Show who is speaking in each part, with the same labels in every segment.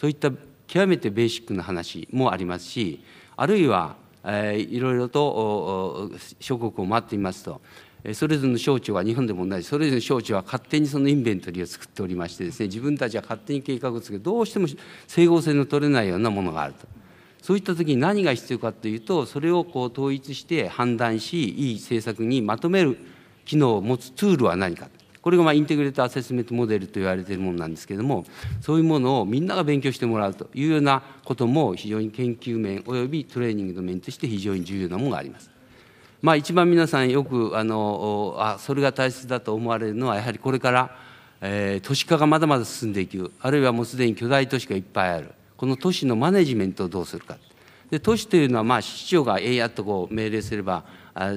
Speaker 1: そういった極めてベーシックな話もありますしあるいは、えー、いろいろと諸国を回ってみますとそれぞれの省庁は日本でも同じそれぞれの省庁は勝手にそのインベントリーを作っておりましてですね自分たちは勝手に計画を作る、どうしても整合性の取れないようなものがあるとそういった時に何が必要かというとそれをこう統一して判断しいい政策にまとめる機能を持つツールは何かこれがまあインテグレート・アセスメント・モデルと言われているものなんですけれどもそういうものをみんなが勉強してもらうというようなことも非常に研究面およびトレーニングの面として非常に重要なものがあります。まあ、一番皆さんよくあのあそれが大切だと思われるのはやはりこれから、えー、都市化がまだまだ進んでいくあるいはもうすでに巨大都市がいっぱいあるこの都市のマネジメントをどうするかで都市というのは、まあ、市長がええやっとこう命令すれば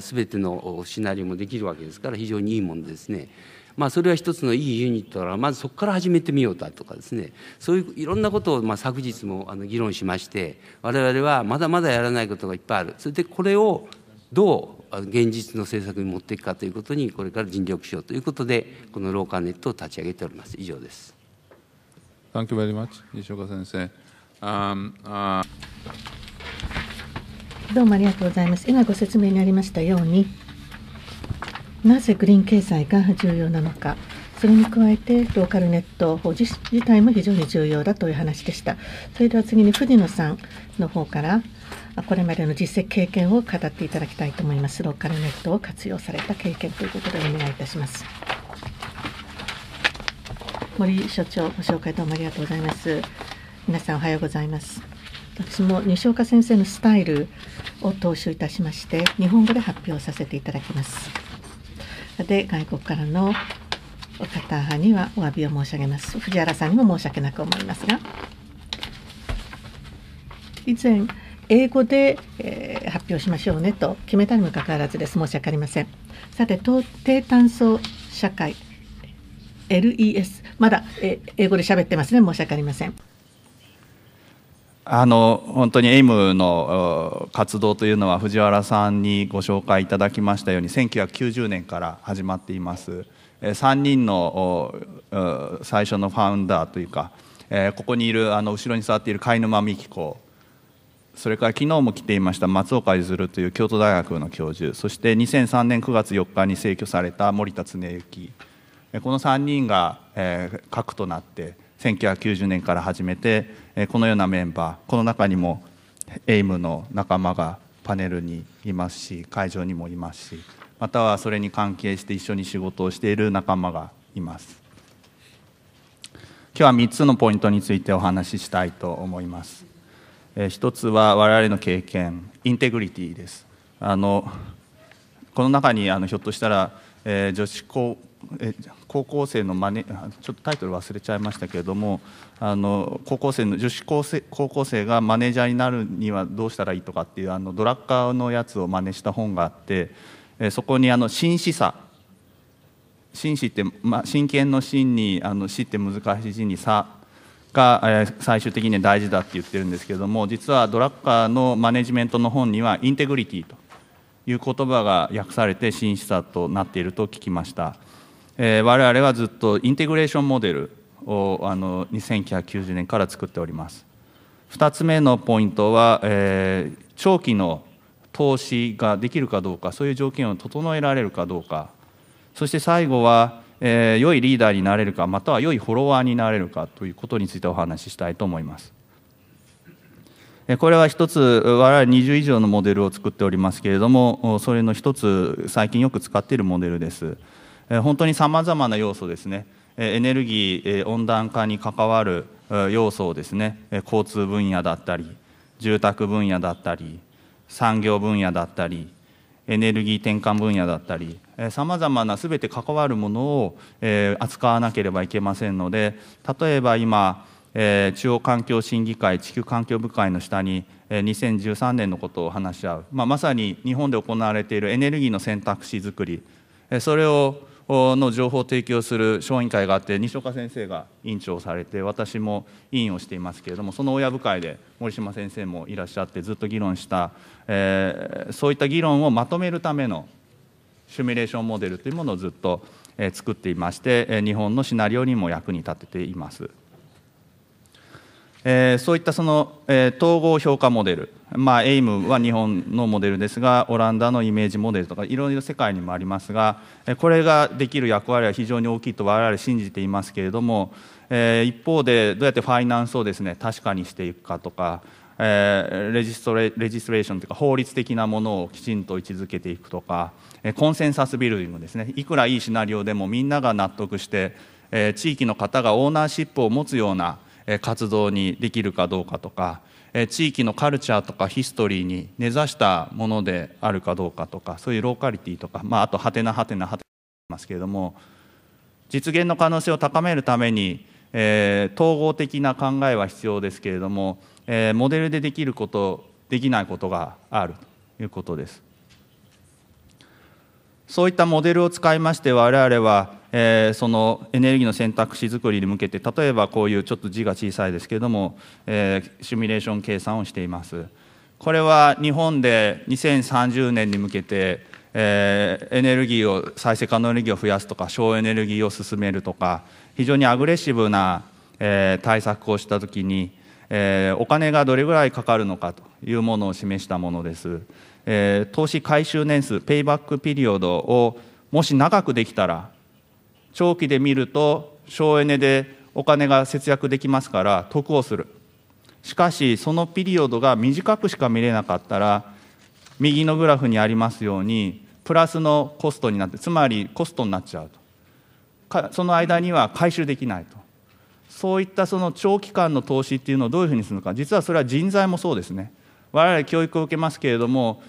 Speaker 1: すべてのシナリオもできるわけですから非常にいいものですね。まあ、それは一つのいいユニットだからまずそこから始めてみようだとかですねそういういろんなことを、まあ、昨日もあの議論しまして我々はまだまだやらないことがいっぱいあるそれでこれをどう現実の政策に持っていくかということにこれから尽力しようということでこのローカルネットを立ち上げております以上です。
Speaker 2: Thank you very much 西岡先生、um, uh... どうもありがとうございます今ご説明にありましたようになぜグリーン経済が重要なのかそれに加えてローカルネット法自体も非常に重要だという話でしたそれでは次に藤野さんの方からこれまでの実績経験を語っていただきたいと思いますローカルネットを活用された経験ということでお願いいたします森所長ご紹介どうもありがとうございます皆さんおはようございます私も西岡先生のスタイルを踏襲いたしまして日本語で発表させていただきますで外国からの方にはお詫びを申し上げます藤原さんにも申し訳なく思いますが以前英語で、えー、発表しましょうねと決めたにもかかわらずです申し訳ありませんさて低炭素社会 LES まだ、えー、英語で喋ってますね申し訳ありません
Speaker 3: あの本当にエイムの活動というのは藤原さんにご紹介いただきましたように1990年から始まっています3人の最初のファウンダーというかここにいるあの後ろに座っている貝沼美紀子それから昨日も来ていました松岡譲という京都大学の教授そして2003年9月4日に逝去された森田恒之この3人が核となって1990年から始めてこのようなメンバーこの中にもエイムの仲間がパネルにいますし会場にもいますしまたはそれに関係して一緒に仕事をしている仲間がいます今日は3つのポイントについてお話ししたいと思います1つは我々の経験インテグリティですあのこの中にあのひょっとしたら、えー、女子高、えー高校生のマネちょっとタイトル忘れちゃいましたけれどもあの高校生の女子高生高校生がマネージャーになるにはどうしたらいいとかっていうあのドラッカーのやつを真似した本があって、えそこにあの紳士さ紳士って、ま真剣の真にあの死って難しい字にさが、えー、最終的に大事だって言ってるんですけれども実はドラッカーのマネジメントの本にはインテグリティという言葉が訳されて真摯さとなっていると聞きました。え我々はずっとインテグレーションモデルをあの1990年から作っております2つ目のポイントは、えー、長期の投資ができるかどうかそういう条件を整えられるかどうかそして最後は、えー、良いリーダーになれるかまたは良いフォロワーになれるかということについてお話ししたいと思いますこれは一つ我々20以上のモデルを作っておりますけれどもそれの一つ最近よく使っているモデルです本当にさまざまな要素ですねエネルギー温暖化に関わる要素をですね交通分野だったり住宅分野だったり産業分野だったりエネルギー転換分野だったりさまざまなすべて関わるものを扱わなければいけませんので例えば今中央環境審議会地球環境部会の下に2013年のことを話し合う、まあ、まさに日本で行われているエネルギーの選択肢づくりそれをの情報を提供する小委員会があって西岡先生が委員長をされて私も委員をしていますけれどもその親部会で森島先生もいらっしゃってずっと議論した、えー、そういった議論をまとめるためのシミュレーションモデルというものをずっと作っていまして日本のシナリオにも役に立てています。えー、そういったその、えー、統合評価モデル、まあ、エイムは日本のモデルですがオランダのイメージモデルとかいろいろ世界にもありますがこれができる役割は非常に大きいと我々信じていますけれども、えー、一方でどうやってファイナンスをですね確かにしていくかとか、えレジストレレジストレーションというか法律的なものをきちんと位置づけていくとかコンセンサスビルディングですねいくらいいシナリオでもみんなが納得して、え地域の方がオーナーシップを持つような活動にできるかどうかとか地域のカルチャーとかヒストリーに根ざしたものであるかどうかとかそういうローカリティとか、まあ、あとはてなはてなはてなますけれども実現の可能性を高めるために、えー、統合的な考えは必要ですけれども、えー、モデルでできることできないことがあるということです。そういったモデルを使いまして我々はえー、そのエネルギーの選択肢作りに向けて例えばこういうちょっと字が小さいですけれども、えー、シミュレーション計算をしていますこれは日本で2030年に向けて、えー、エネルギーを再生可能エネルギーを増やすとか省エネルギーを進めるとか非常にアグレッシブな、えー、対策をした時に、えー、お金がどれぐらいかかるのかというものを示したものです、えー、投資回収年数ペイバックピリオドをもし長くできたら長期で見ると省エネでお金が節約できますから得をするしかしそのピリオドが短くしか見れなかったら右のグラフにありますようにプラスのコストになってつまりコストになっちゃうとその間には回収できないとそういったその長期間の投資っていうのをどういうふうにするのか実はそれは人材もそうですね我々教育を受けますけれども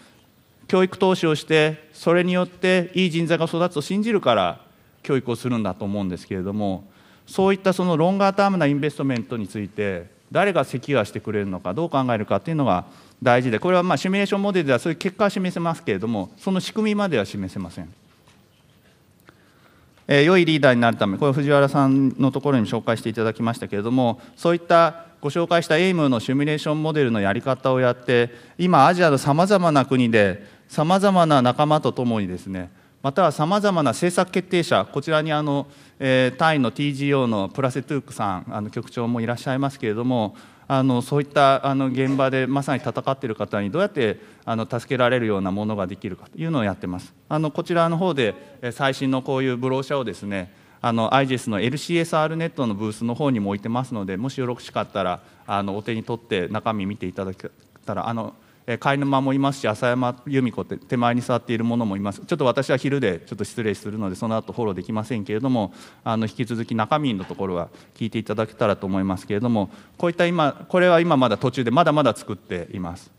Speaker 3: 教育投資をしてそれによっていい人材が育つと信じるから教育をするんだと思うんですけれどもそういったそのロンガータームなインベストメントについて誰がセキュアしてくれるのかどう考えるかっていうのが大事でこれはまあシミュレーションモデルではそういう結果は示せますけれどもその仕組みまでは示せません。えー、良いリーダーになるためこれ藤原さんのところに紹介していただきましたけれどもそういったご紹介したエイムのシミュレーションモデルのやり方をやって今アジアのさまざまな国でさまざまな仲間とともにですねまたはさまざまな政策決定者、こちらにあの、えー、タイの TGO のプラセトゥークさん、あの局長もいらっしゃいますけれども、あのそういったあの現場でまさに戦っている方にどうやってあの助けられるようなものができるかというのをやってます。あのこちらの方で最新のこういうブローシャをですねあの IGES の LCSR ネットのブースの方にも置いてますのでもしよろしかったらあのお手に取って中身見ていただけたらあの貝沼もいますし浅山由美子って手前に座っているのもいますちょっと私は昼でちょっと失礼するのでその後フォローできませんけれどもあの引き続き中身のところは聞いていただけたらと思いますけれどもこういった今これは今まだ途中でまだまだ作っています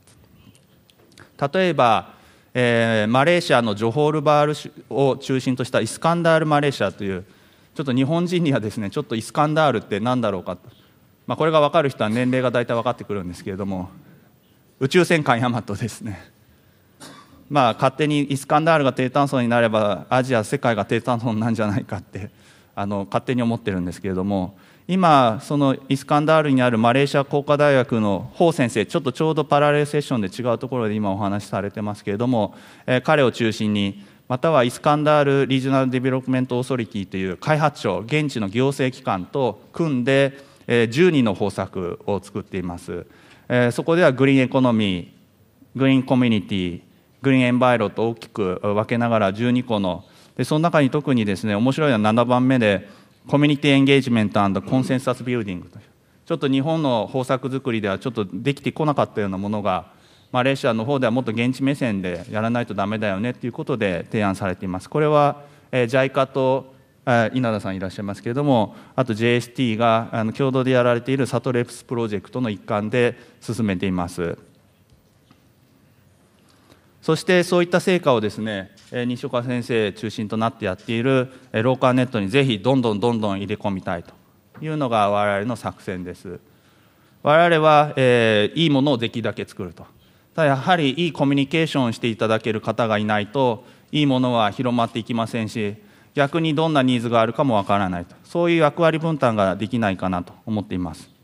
Speaker 3: 例えば、えー、マレーシアのジョホールバールを中心としたイスカンダール・マレーシアというちょっと日本人にはですねちょっとイスカンダールって何だろうか、まあ、これが分かる人は年齢が大体分かってくるんですけれども宇宙戦艦ヤマトですねまあ勝手にイスカンダールが低炭素になればアジア世界が低炭素なんじゃないかってあの勝手に思ってるんですけれども今そのイスカンダールにあるマレーシア工科大学のホウ先生ちょっとちょうどパラレルセッションで違うところで今お話しされてますけれども、えー、彼を中心にまたはイスカンダールリージョナルデベロップメントオーソリティという開発庁現地の行政機関と組んで、えー、1 2の方策を作っています。えー、そこではグリーンエコノミーグリーンコミュニティグリーンエンバイロと大きく分けながら12個のでその中に特にですね面白いのは7番目でコミュニティエンゲージメントコンセンサスビューディングというちょっと日本の方策作りではちょっとできてこなかったようなものがマレーシアの方ではもっと現地目線でやらないとダメだよねということで提案されています。これは JICA と稲田さんいらっしゃいますけれどもあと JST があの共同でやられているサトレプスプロジェクトの一環で進めていますそしてそういった成果をですね西岡先生中心となってやっているローカーネットにぜひどんどんどんどん入れ込みたいというのが我々の作戦です我々は、えー、いいものをできるだけ作るとただやはりいいコミュニケーションをしていただける方がいないといいものは広まっていきませんし逆にどんなニーズがあるかもわからないとそういう役割分担ができないかなと思っています